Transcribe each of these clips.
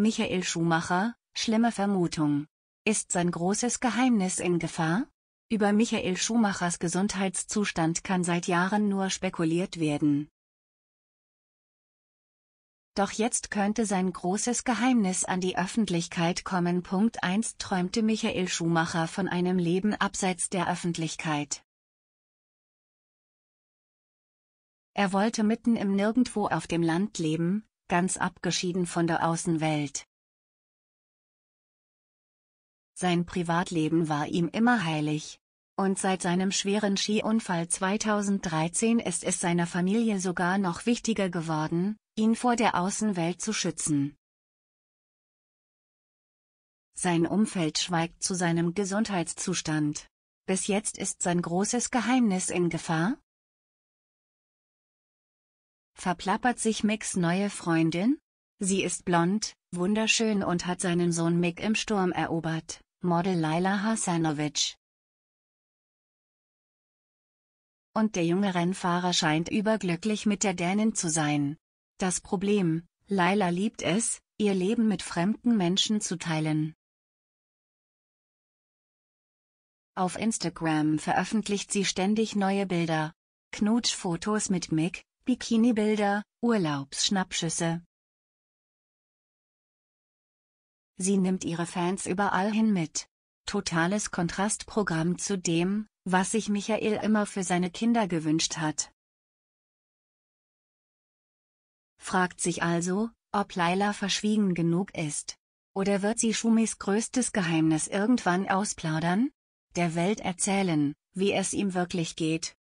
Michael Schumacher, schlimme Vermutung. Ist sein großes Geheimnis in Gefahr? Über Michael Schumachers Gesundheitszustand kann seit Jahren nur spekuliert werden. Doch jetzt könnte sein großes Geheimnis an die Öffentlichkeit kommen. Punkt 1 träumte Michael Schumacher von einem Leben abseits der Öffentlichkeit. Er wollte mitten im Nirgendwo auf dem Land leben, ganz abgeschieden von der Außenwelt. Sein Privatleben war ihm immer heilig. Und seit seinem schweren Skiunfall 2013 ist es seiner Familie sogar noch wichtiger geworden, ihn vor der Außenwelt zu schützen. Sein Umfeld schweigt zu seinem Gesundheitszustand. Bis jetzt ist sein großes Geheimnis in Gefahr, Verplappert sich Micks neue Freundin? Sie ist blond, wunderschön und hat seinen Sohn Mick im Sturm erobert. Model Laila Hasanovic. Und der junge Rennfahrer scheint überglücklich mit der Dänin zu sein. Das Problem, Laila liebt es, ihr Leben mit fremden Menschen zu teilen. Auf Instagram veröffentlicht sie ständig neue Bilder. Knutschfotos mit Mick, Bikini-Bilder, Urlaubsschnappschüsse. Sie nimmt ihre Fans überall hin mit. Totales Kontrastprogramm zu dem, was sich Michael immer für seine Kinder gewünscht hat. Fragt sich also, ob Laila verschwiegen genug ist. Oder wird sie Schumis größtes Geheimnis irgendwann ausplaudern? Der Welt erzählen, wie es ihm wirklich geht.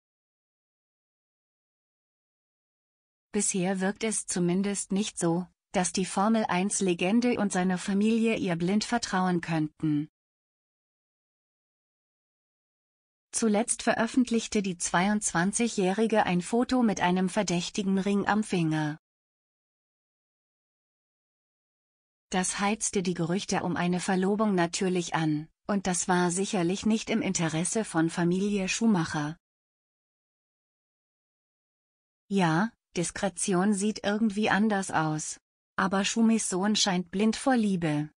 Bisher wirkt es zumindest nicht so, dass die Formel 1-Legende und seine Familie ihr blind vertrauen könnten. Zuletzt veröffentlichte die 22-Jährige ein Foto mit einem verdächtigen Ring am Finger. Das heizte die Gerüchte um eine Verlobung natürlich an, und das war sicherlich nicht im Interesse von Familie Schumacher. Ja, Diskretion sieht irgendwie anders aus. Aber Schumis Sohn scheint blind vor Liebe.